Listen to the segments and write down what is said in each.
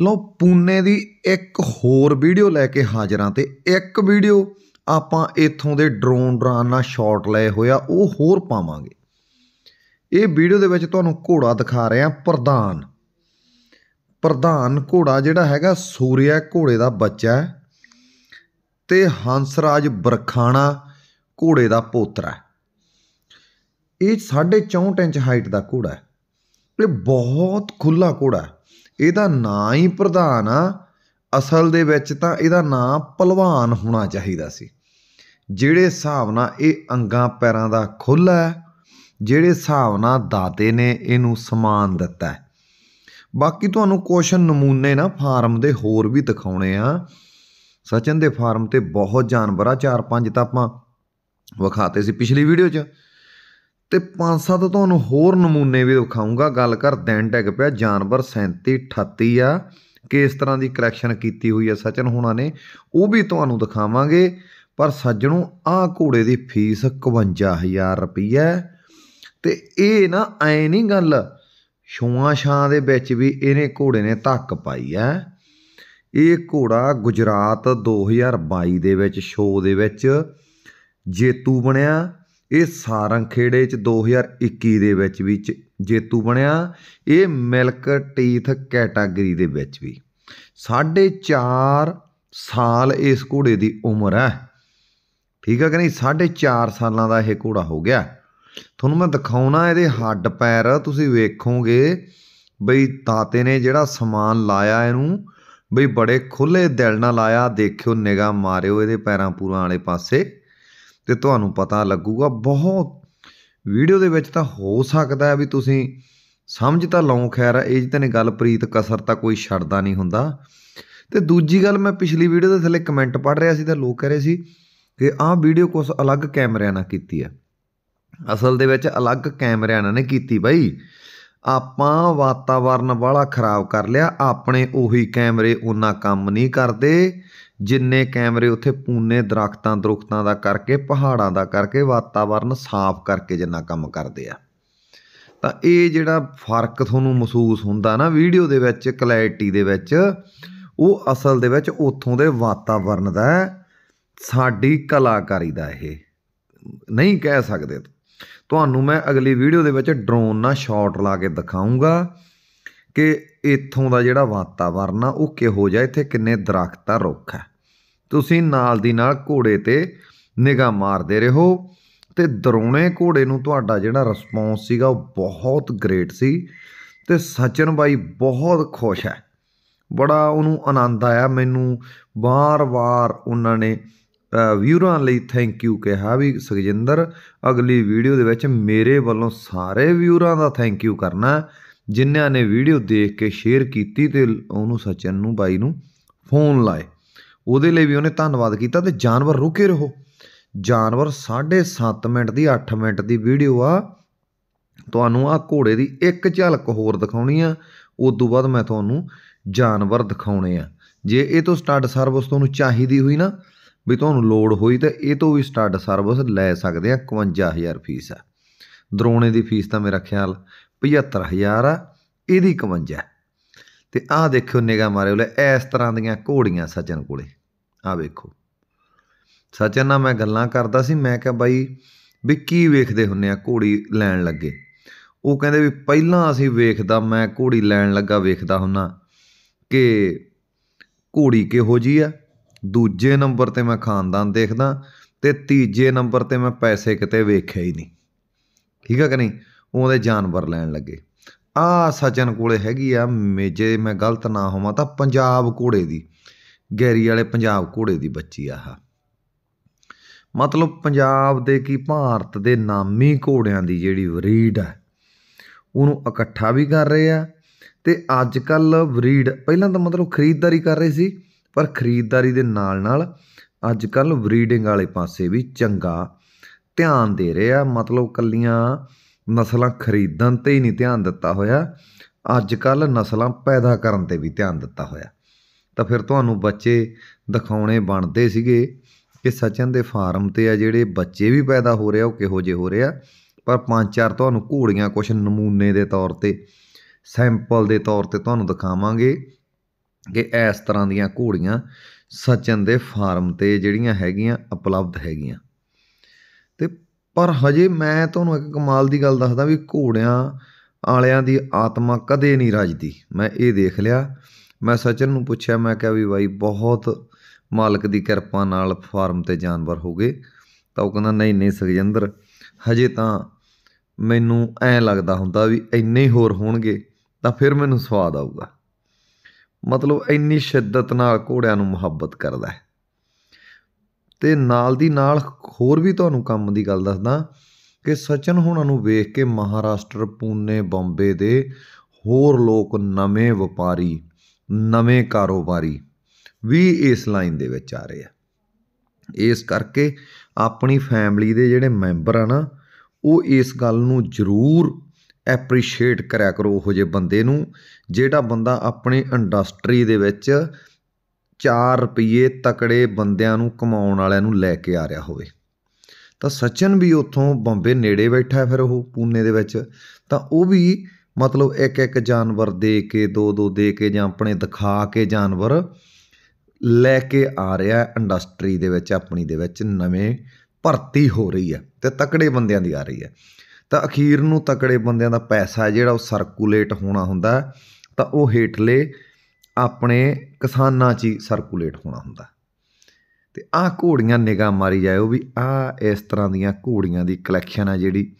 ਲੋ ਪੂਨੇ ਦੀ ਇੱਕ ਹੋਰ ਵੀਡੀਓ ਲੈ ਕੇ ਹਾਜ਼ਰ ਹਾਂ ਇੱਕ ਵੀਡੀਓ ਆਪਾਂ ਇਥੋਂ ਦੇ ਡਰੋਨ ਡਰਾਨ ਨਾਲ ਸ਼ਾਟ ਲਏ ਹੋਇਆ ਉਹ ਹੋਰ ਪਾਵਾਂਗੇ ਇਹ ਵੀਡੀਓ ਦੇ ਵਿੱਚ ਤੁਹਾਨੂੰ ਘੋੜਾ ਦਿਖਾ ਰਿਹਾ ਪ੍ਰਧਾਨ ਪ੍ਰਧਾਨ ਘੋੜਾ ਜਿਹੜਾ ਹੈਗਾ ਸੂਰਿਆ ਘੋੜੇ ਦਾ ਬੱਚਾ ਹੈ ਤੇ ਹੰਸਰਾਜ ਬਰਖਾਣਾ ਘੋੜੇ ਦਾ ਪੋਤਰਾ ਇਹ 64 ਇੰਚ ਹਾਈਟ ਦਾ ਘੋੜਾ ਹੈ ਇਹ ਬਹੁਤ ਖੁੱਲਾ ਘੋੜਾ ਹੈ ਇਹਦਾ ਨਾਂ ਹੀ ਪ੍ਰਧਾਨ ਆ ਅਸਲ ਦੇ ਵਿੱਚ ਤਾਂ ਇਹਦਾ ਨਾਂ ਪਹਿਲਵਾਨ ਹੋਣਾ ਚਾਹੀਦਾ ਸੀ ਜਿਹੜੇ ਹਿਸਾਬ ਨਾਲ ਇਹ ਅੰਗਾਂ ਪੈਰਾਂ ਦਾ ਖੁੱਲਾ ਹੈ ਜਿਹੜੇ ਹਿਸਾਬ ਨਾਲ ਦਾਤੇ ਨੇ ਇਹਨੂੰ ਸਮਾਨ ਦਿੱਤਾ ਬਾਕੀ ਤੁਹਾਨੂੰ ਕੁਐਸਚਨ ਨਮੂਨੇ ਨਾ ਫਾਰਮ ਦੇ ਹੋਰ ਵੀ ਦਿਖਾਉਣੇ ਆ ਸਚਨ ਦੇ ਫਾਰਮ ਤੇ ਬਹੁਤ ਜਾਨਵਰ ਆ ਚਾਰ ਪੰਜ ਤਾਂ ਆਪਾਂ ਵਿਖਾਤੇ ਸੀ ਪਿਛਲੀ ਵੀਡੀਓ 'ਚ ਤੇ ਪੰਜ ਸੱਤ ਤੁਹਾਨੂੰ ਹੋਰ ਨਮੂਨੇ ਵੀ ਦਿਖਾਉਂਗਾ ਗੱਲ ਕਰ ਦੈਨ ਟੈਗ ਪਿਆ ਜਾਨਵਰ 37 38 ਆ ਕਿਸ ਤਰ੍ਹਾਂ ਦੀ ਕਲੈਕਸ਼ਨ ਕੀਤੀ ਹੋਈ ਆ ਸਚਨ ਹੁਣਾਂ ਨੇ ਉਹ ਵੀ ਤੁਹਾਨੂੰ ਦਿਖਾਵਾਂਗੇ ਪਰ ਸੱਜਣੋ ਆਹ ਘੋੜੇ ਦੀ ਫੀਸ 51000 ਰੁਪਈਆ ਤੇ ਇਹ ਨਾ ਐ ਨਹੀਂ ਗੱਲ ਛੂਆ ਛਾਂ ਦੇ ਵਿੱਚ ਵੀ ਇਹਨੇ ਘੋੜੇ ਨੇ ਧੱਕ ਪਾਈ ਐ ਇਹ ਘੋੜਾ ਗੁਜਰਾਤ 2022 ਦੇ ਵਿੱਚ ਸ਼ੋਅ ਦੇ ਵਿੱਚ ਜੇਤੂ ਬਣਿਆ ਇਹ ਖੇੜੇ 'ਚ 2021 ਦੇ ਵਿੱਚ ਵੀ ਜੇਤੂ ਬਣਿਆ ਇਹ ਮਿਲਕ ਟੀਥ ਕੈਟਾਗਰੀ ਦੇ ਵਿੱਚ ਵੀ ਸਾਢੇ ਸਾਲ ਇਸ ਘੋੜੇ ਦੀ ਉਮਰ ਹੈ ਠੀਕ ਹੈ ਕਿ ਨਹੀਂ ਸਾਢੇ ਸਾਲਾਂ ਦਾ ਇਹ ਘੋੜਾ ਹੋ ਗਿਆ ਤੁਹਾਨੂੰ ਮੈਂ ਦਿਖਾਉਣਾ ਇਹਦੇ ਹੱਡ ਪੈਰ ਤੁਸੀਂ ਵੇਖੋਗੇ ਬਈ ਤਾਤੇ ਨੇ ਜਿਹੜਾ ਸਮਾਨ ਲਾਇਆ ਇਹਨੂੰ ਬਈ ਬੜੇ ਖੁੱਲੇ ਦਿਲ ਨਾਲ ਲਾਇਆ ਦੇਖਿਓ ਨਿਗਾਹ ਮਾਰਿਓ ਇਹਦੇ ਪੈਰਾਂ ਪੂਰਾਂ ਵਾਲੇ ਪਾਸੇ ਤੇ ਤੁਹਾਨੂੰ ਪਤਾ ਲੱਗੂਗਾ ਬਹੁਤ ਵੀਡੀਓ ਦੇ ਵਿੱਚ ਤਾਂ ਹੋ ਸਕਦਾ ਹੈ ਵੀ ਤੁਸੀਂ ਸਮਝ ਤਾਂ ਲਓ ਖੈਰ ਇਹ ਜਿਹਤੇ ਨੇ ਗੱਲ ਪ੍ਰੀਤ ਕਸਰ ਤਾਂ ਕੋਈ ਛੱਡਦਾ ਨਹੀਂ ਹੁੰਦਾ ਤੇ ਦੂਜੀ ਗੱਲ ਮੈਂ ਪਿਛਲੀ ਵੀਡੀਓ ਦੇ ਥੱਲੇ ਕਮੈਂਟ ਪੜ ਰਿਹਾ ਸੀ ਤਾਂ ਲੋਕ ਕਹਿ ਰਹੇ ਸੀ ਕਿ ਆਹ ਵੀਡੀਓ ਕੁਝ ਅਲੱਗ ਕੈਮਰਿਆਂ ਨਾਲ ਕੀਤੀ ਆ ਅਸਲ ਦੇ ਵਿੱਚ ਅਲੱਗ ਕੈਮਰਿਆਂ ਨਾਲ ਨੇ ਕੀਤੀ ਬਾਈ ਆਪਾਂ ਵਾਤਾਵਰਨ ਵਾਲਾ ਖਰਾਬ ਕਰ ਲਿਆ ਆਪਣੇ ਉਹੀ ਕੈਮਰੇ ਉਹਨਾਂ ਕੰਮ ਨਹੀਂ ਕਰਦੇ ਜਿੰਨੇ ਕੈਮਰੇ ਉੱਥੇ ਪੂਨੇ ਦਰਖਤਾਂ ਦਰੁਖਤਾਂ ਦਾ ਕਰਕੇ ਪਹਾੜਾਂ ਦਾ ਕਰਕੇ ਵਾਤਾਵਰਨ ਸਾਫ਼ ਕਰਕੇ ਜਿੰਨਾ ਕੰਮ ਕਰਦੇ ਆ ਤਾਂ ਇਹ ਜਿਹੜਾ ਫਰਕ ਤੁਹਾਨੂੰ ਮਹਿਸੂਸ ਹੁੰਦਾ ਨਾ ਵੀਡੀਓ ਦੇ ਵਿੱਚ ਕਲੈਰਿਟੀ ਦੇ ਵਿੱਚ ਉਹ ਅਸਲ ਦੇ ਵਿੱਚ ਉੱਥੋਂ ਦੇ ਵਾਤਾਵਰਨ ਦਾ ਸਾਡੀ ਕਲਾਕਾਰੀ ਦਾ ਇਹ ਨਹੀਂ ਕਹਿ ਸਕਦੇ ਤੁਹਾਨੂੰ ਮੈਂ ਅਗਲੀ ਵੀਡੀਓ ਦੇ ਵਿੱਚ ਡਰੋਨ ਨਾਲ ਸ਼ਾਟ ਲਾ ਕੇ ਦਿਖਾਉਂਗਾ ਕਿ ਇੱਥੋਂ ਦਾ ਜਿਹੜਾ ਵਾਤਾਵਰਨ ਆ ਉਹ ਕਿਹੋ ਜਿਹਾ ਇੱਥੇ ਕਿੰਨੇ ਦਰਖਤ ਆ ਰੁੱਖ ਆ ਤੁਸੀਂ ਨਾਲ ਦੀ ਨਾਲ ਘੋੜੇ ਤੇ ਨਿਗਾਹ ਮਾਰਦੇ ਰਹੋ ਤੇ ਦਰੋਣੇ ਘੋੜੇ ਨੂੰ ਤੁਹਾਡਾ ਜਿਹੜਾ ਰਿਸਪੌਂਸ ਸੀਗਾ ਉਹ ਬਹੁਤ ਗ੍ਰੇਟ ਸੀ ਤੇ ਸਚਨ ਬਾਈ ਬਹੁਤ ਖੁਸ਼ ਹੈ ਬੜਾ ਉਹਨੂੰ ਆਨੰਦ ਆਇਆ ਮੈਨੂੰ ਵਾਰ-ਵਾਰ ਉਹਨਾਂ ਨੇ ਵਿਊਰਾਂ ਲਈ ਥੈਂਕ ਯੂ ਕਿਹਾ ਵੀ ਸੁਖਜਿੰਦਰ ਅਗਲੀ ਵੀਡੀਓ ਦੇ ਵਿੱਚ ਮੇਰੇ ਵੱਲੋਂ ਸਾਰੇ ਵਿਊਰਾਂ ਦਾ ਥੈਂਕ ਯੂ ਕਰਨਾ ਜਿਨ੍ਹਾਂ ਨੇ ਵੀਡੀਓ ਦੇਖ ਕੇ ਸ਼ੇਅਰ ਕੀਤੀ ਤੇ ਉਹਨੂੰ ਸਚਨ ਨੂੰ ਬਾਈ ਨੂੰ ਫੋਨ ਲਾਏ ਉਹਦੇ ਲਈ ਵੀ ਉਹਨੇ ਧੰਨਵਾਦ ਕੀਤਾ ਤੇ ਜਾਨਵਰ ਰੁਕੇ ਰਹੋ ਜਾਨਵਰ 7.5 ਮਿੰਟ ਦੀ 8 ਮਿੰਟ ਦੀ ਵੀਡੀਓ ਆ ਤੁਹਾਨੂੰ ਆ ਘੋੜੇ ਦੀ ਇੱਕ ਝਲਕ ਹੋਰ ਦਿਖਾਉਣੀ ਆ ਉਸ ਤੋਂ ਬਾਅਦ ਮੈਂ ਤੁਹਾਨੂੰ ਜਾਨਵਰ ਦਿਖਾਉਣੇ ਆ ਜੇ ਇਹ ਤੋਂ ਸਟੱਡ ਸਰਵਿਸ ਤੁਹਾਨੂੰ ਚਾਹੀਦੀ ਹੋਈ ਨਾ ਵੀ ਤੁਹਾਨੂੰ ਲੋਡ ਹੋਈ ਤਾਂ ਇਹ ਤੋਂ ਵੀ ਸਟੱਡ ਸਰਵਿਸ ਲੈ ਸਕਦੇ ਆ 51000 ਫੀਸ ਆ ਦਰੋਣੇ ਦੀ ਫੀਸ ਤਾਂ ਮੇਰਾ ਖਿਆਲ 75000 ਆ ਇਹਦੀ 51 ਤੇ ਆਹ ਦੇਖਿਓ ਨਿਗਾ ਉਹ ਲੈ ਇਸ ਤਰ੍ਹਾਂ ਦੀਆਂ ਘੋੜੀਆਂ ਸੱਜਣ ਕੋਲੇ ਆ ਵੇਖੋ ਸੱਚਾ ਨਾ ਮੈਂ ਗੱਲਾਂ ਕਰਦਾ ਸੀ ਮੈਂ ਕਿਹਾ ਬਾਈ ਵੀ ਕੀ ਵੇਖਦੇ ਹੁੰਨੇ ਆ ਘੋੜੀ ਲੈਣ ਲੱਗੇ ਉਹ ਕਹਿੰਦੇ ਵੀ ਪਹਿਲਾਂ ਅਸੀਂ ਵੇਖਦਾ ਮੈਂ ਘੋੜੀ ਲੈਣ ਲੱਗਾ ਵੇਖਦਾ ਹੁੰਨਾ ਕਿ ਘੋੜੀ ਕਿਹੋ ਜੀ ਆ ਦੂਜੇ ਨੰਬਰ ਤੇ ਮੈਂ ਖਾਨਦਾਨ ਦੇਖਦਾ ਤੇ ਤੀਜੇ ਨੰਬਰ ਤੇ ਮੈਂ ਪੈਸੇ ਕਿਤੇ ਵੇਖਿਆ ਹੀ ਨਹੀਂ ਠੀਕ ਆ ਕਿ ਨਹੀਂ ਉਹਦੇ ਜਾਨਵਰ ਲੈਣ ਲੱਗੇ ਆ ਸਚਨ ਕੋਲੇ ਹੈਗੀ ਆ ਮੇਜੇ ਮੈਂ ਗਲਤ ਨਾ ਹੋਵਾਂ ਤਾਂ ਪੰਜਾਬ ਘੋੜੇ ਦੀ ਗੈਰੀ ਵਾਲੇ ਪੰਜਾਬ ਘੋੜੇ ਦੀ ਬੱਚੀ ਆਹ ਮਤਲਬ ਪੰਜਾਬ ਦੇ ਕੀ ਭਾਰਤ ਦੇ ਨਾਮੀ ਘੋੜਿਆਂ ਦੀ ਜਿਹੜੀ ਬਰੀਡ ਹੈ ਉਹਨੂੰ ਇਕੱਠਾ ਵੀ ਕਰ ਰਹੇ ਆ ਤੇ ਅੱਜ ਕੱਲ ਬਰੀਡ ਪਹਿਲਾਂ ਤਾਂ ਮਤਲਬ ਖਰੀਦਦਾਰੀ ਕਰ ਰਹੇ ਸੀ ਪਰ ਖਰੀਦਦਾਰੀ ਦੇ ਨਾਲ ਨਾਲ ਅੱਜ ਕੱਲ ਬਰੀਡਿੰਗ ਵਾਲੇ ਪਾਸੇ ਵੀ ਚੰਗਾ ਧਿਆਨ ਦੇ ਰਹੇ ਆ ਮਤਲਬ ਕੱਲੀਆਂ ਨਸਲਾਂ ਖਰੀਦਣ ਤੇ ਹੀ ਨਹੀਂ ਧਿਆਨ ਦਿੱਤਾ ਹੋਇਆ ਅੱਜ ਕੱਲ ਨਸਲਾਂ ਪੈਦਾ ਕਰਨ ਤੇ ਵੀ ਧਿਆਨ ਦਿੱਤਾ ਹੋਇਆ ਤਾਂ ਫਿਰ ਤੁਹਾਨੂੰ ਬੱਚੇ ਦਿਖਾਉਣੇ ਬਣਦੇ ਸੀਗੇ ਕਿ ਸਚਨ ਦੇ ਫਾਰਮ ਤੇ ਆ ਜਿਹੜੇ ਬੱਚੇ ਵੀ ਪੈਦਾ ਹੋ ਰਿਹਾ ਉਹ ਕਿਹੋ ਜਿਹੇ ਹੋ ਰਿਹਾ ਪਰ ਪੰਜ ਚਾਰ ਤੁਹਾਨੂੰ ਘੋੜੀਆਂ ਕੁਝ ਨਮੂਨੇ ਦੇ ਤੌਰ ਤੇ ਸੈਂਪਲ ਦੇ ਤੌਰ ਤੇ ਤੁਹਾਨੂੰ ਦਿਖਾਵਾਂਗੇ ਕਿ ਇਸ ਤਰ੍ਹਾਂ ਦੀਆਂ ਘੋੜੀਆਂ ਸਚਨ ਦੇ ਫਾਰਮ ਤੇ ਜਿਹੜੀਆਂ ਹੈਗੀਆਂ ਉਪਲਬਧ ਹੈਗੀਆਂ ਤੇ ਪਰ ਹਜੇ ਮੈਂ ਤੁਹਾਨੂੰ ਇੱਕ ਕਮਾਲ ਦੀ ਗੱਲ ਦੱਸਦਾ ਵੀ ਘੋੜਿਆਂ ਆਲਿਆਂ ਦੀ ਆਤਮਾ ਕਦੇ ਨਹੀਂ ਰਜਦੀ ਮੈਂ ਇਹ ਦੇਖ ਲਿਆ ਮੈਂ ਸਚਨ ਨੂੰ ਪੁੱਛਿਆ ਮੈਂ ਕਿਹਾ ਵੀ ਬਾਈ ਬਹੁਤ ਮਾਲਕ ਦੀ ਕਿਰਪਾ ਨਾਲ ਫਾਰਮ ਤੇ ਜਾਨਵਰ ਹੋ ਗਏ ਤਾਂ ਉਹ ਕਹਿੰਦਾ ਨਹੀਂ ਨਹੀਂ ਸੁਖਜਿੰਦਰ ਹਜੇ ਤਾਂ ਮੈਨੂੰ ਐ ਲੱਗਦਾ ਹੁੰਦਾ ਵੀ ਇੰਨੇ ਹੋਰ ਹੋਣਗੇ ਤਾਂ ਫਿਰ ਮੈਨੂੰ ਸਵਾਦ ਆਊਗਾ ਮਤਲਬ ਇੰਨੀ ਸ਼ਿੱਦਤ ਨਾਲ ਘੋੜਿਆਂ ਨੂੰ ਮੁਹੱਬਤ ਕਰਦਾ ਹੈ ਤੇ ਨਾਲ ਦੀ ਨਾਲ ਹੋਰ ਵੀ ਤੁਹਾਨੂੰ ਕੰਮ ਦੀ ਗੱਲ ਦੱਸਦਾ ਕਿ ਸਚਨ ਹੁਣਾਂ ਨੂੰ ਵੇਖ ਕੇ ਮਹਾਰਾਸ਼ਟਰ ਪੂਨੇ ਬੰਬੇ ਦੇ ਹੋਰ ਲੋਕ ਨਵੇਂ ਵਪਾਰੀ ਨਵੇਂ ਕਾਰੋਬਾਰੀ ਵੀ ਇਸ ਲਾਈਨ ਦੇ ਵਿੱਚ ਆ ਰਹੇ ਆ ਇਸ ਕਰਕੇ ਆਪਣੀ ਫੈਮਿਲੀ ਦੇ ਜਿਹੜੇ ਮੈਂਬਰ ਆ ਨਾ ਉਹ ਇਸ ਗੱਲ ਨੂੰ ਜ਼ਰੂਰ ਐਪਰੀਸ਼ੀਏਟ ਕਰਿਆ ਕਰੋ ਉਹ ਜੇ ਬੰਦੇ ਨੂੰ ਜਿਹੜਾ ਬੰਦਾ ਆਪਣੀ ਇੰਡਸਟਰੀ ਦੇ ਵਿੱਚ 4 ਰੁਪਏ ਤਕੜੇ ਬੰਦਿਆਂ ਨੂੰ ਕਮਾਉਣ ਵਾਲਿਆਂ ਨੂੰ ਲੈ ਕੇ ਆ ਰਿਹਾ ਹੋਵੇ ਤਾਂ ਸਚਨ ਵੀ ਉੱਥੋਂ ਬੰਬੇ ਨੇੜੇ ਬੈਠਾ ਫਿਰ ਉਹ ਪੂਨੇ ਦੇ ਵਿੱਚ ਤਾਂ ਉਹ ਵੀ ਮਤਲਬ ਇੱਕ ਇੱਕ ਜਾਨਵਰ ਦੇ ਕੇ ਦੋ ਦੋ ਦੇ ਕੇ ਜਾਂ ਆਪਣੇ ਦਿਖਾ ਕੇ ਜਾਨਵਰ ਲੈ ਕੇ ਆ ਰਿਹਾ ਇੰਡਸਟਰੀ ਦੇ ਵਿੱਚ ਆਪਣੀ ਦੇ ਵਿੱਚ ਨਵੇਂ ਭਰਤੀ ਹੋ ਰਹੀ ਹੈ ਤੇ ਤਕੜੇ ਬੰਦਿਆਂ ਦੀ ਆ ਰਹੀ ਹੈ ਤਾਂ ਅਖੀਰ ਨੂੰ ਤਕੜੇ ਬੰਦਿਆਂ ਦਾ ਪੈਸਾ ਜਿਹੜਾ ਉਹ ਸਰਕੂਲੇਟ ਹੋਣਾ ਹੁੰਦਾ ਤਾਂ ਉਹ ਹੇਠਲੇ ਆਪਣੇ ਕਿਸਾਨਾਂ 'ਚ ਹੀ ਸਰਕੂਲੇਟ ਹੋਣਾ ਹੁੰਦਾ ਤੇ ਆਹ ਘੋੜੀਆਂ ਨਿਗਾਹ ਮਾਰੀ ਉਹ ਵੀ ਆਹ ਇਸ ਤਰ੍ਹਾਂ ਦੀਆਂ ਘੋੜੀਆਂ ਦੀ ਕਲੈਕਸ਼ਨ ਆ ਜਿਹੜੀ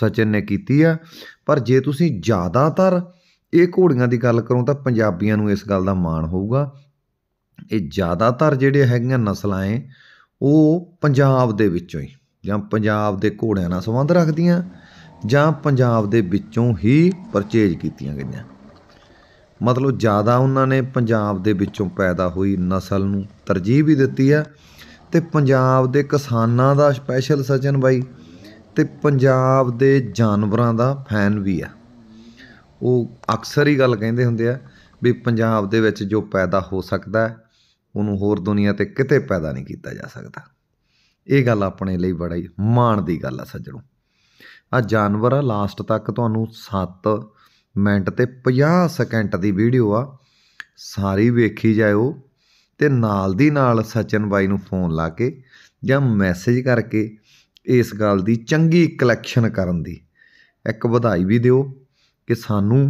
ਸਚਨ ਨੇ ਕੀਤੀ ਆ ਪਰ ਜੇ ਤੁਸੀਂ ਜ਼ਿਆਦਾਤਰ ਇਹ ਘੋੜੀਆਂ ਦੀ ਗੱਲ ਕਰੋ ਤਾਂ ਪੰਜਾਬੀਆਂ ਨੂੰ ਇਸ ਗੱਲ ਦਾ ਮਾਣ ਹੋਊਗਾ ਇਹ ਜ਼ਿਆਦਾਤਰ ਜਿਹੜੇ ਹੈਗੀਆਂ ਨਸਲਾਂ ਐ ਉਹ ਪੰਜਾਬ ਦੇ ਵਿੱਚੋਂ ਹੀ ਜਾਂ ਪੰਜਾਬ ਦੇ ਘੋੜਿਆਂ ਨਾਲ ਸੰਬੰਧ ਰੱਖਦੀਆਂ ਜਾਂ ਪੰਜਾਬ ਦੇ ਵਿੱਚੋਂ ਹੀ ਪਰਚੇਜ ਕੀਤੀਆਂ ਗਈਆਂ ਮਤਲਬ ਜ਼ਿਆਦਾ ਉਹਨਾਂ ਨੇ ਪੰਜਾਬ ਦੇ ਵਿੱਚੋਂ ਪੈਦਾ ਹੋਈ ਨਸਲ ਨੂੰ ਤਰਜੀਹ ਵੀ ਦਿੱਤੀ ਆ ਤੇ ਪੰਜਾਬ ਦੇ ਕਿਸਾਨਾਂ ਦਾ ਸਪੈਸ਼ਲ ਸਚਨ ਬਾਈ ਤੇ ਪੰਜਾਬ ਦੇ ਜਾਨਵਰਾਂ ਦਾ ਫੈਨ ਵੀ ਆ ਉਹ ਅਕਸਰ ਹੀ ਗੱਲ ਕਹਿੰਦੇ ਹੁੰਦੇ ਆ ਵੀ ਪੰਜਾਬ ਦੇ ਵਿੱਚ ਜੋ ਪੈਦਾ ਹੋ ਸਕਦਾ ਉਹਨੂੰ ਹੋਰ ਦੁਨੀਆ ਤੇ ਕਿਤੇ ਪੈਦਾ ਨਹੀਂ ਕੀਤਾ ਜਾ ਸਕਦਾ ਇਹ ਗੱਲ ਆਪਣੇ ਲਈ ਬੜਾ ਹੀ ਮਾਣ ਦੀ ਗੱਲ ਆ ਸੱਜਣੋ ਆ ਜਾਨਵਰ ਆ ਲਾਸਟ ਤੱਕ ਤੁਹਾਨੂੰ 7 ਮਿੰਟ ਤੇ 50 ਸਕਿੰਟ ਦੀ ਵੀਡੀਓ ਆ ਸਾਰੀ ਵੇਖੀ ਜਾਇਓ ਤੇ ਨਾਲ ਦੀ ਨਾਲ ਸਚਨ ਬਾਈ ਨੂੰ ਫੋਨ ਲਾ ਕੇ ਜਾਂ ਮੈਸੇਜ ਕਰਕੇ ਇਸ ਗੱਲ ਦੀ ਚੰਗੀ ਕਲੈਕਸ਼ਨ ਕਰਨ ਦੀ ਇੱਕ ਵਧਾਈ ਵੀ ਦਿਓ ਕਿ ਸਾਨੂੰ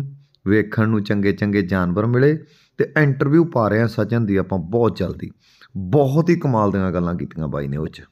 ਵੇਖਣ ਨੂੰ ਚੰਗੇ ਚੰਗੇ ਜਾਨਵਰ ਮਿਲੇ ਤੇ ਇੰਟਰਵਿਊ ਪਾ ਰਹੇ ਆ ਸਚਨ ਦੀ ਆਪਾਂ ਬਹੁਤ ਜਲਦੀ ਬਹੁਤ ਹੀ ਕਮਾਲ ਦੀਆਂ ਗੱਲਾਂ ਕੀਤੀਆਂ ਬਾਈ ਨੇ ਉਹ 'ਚ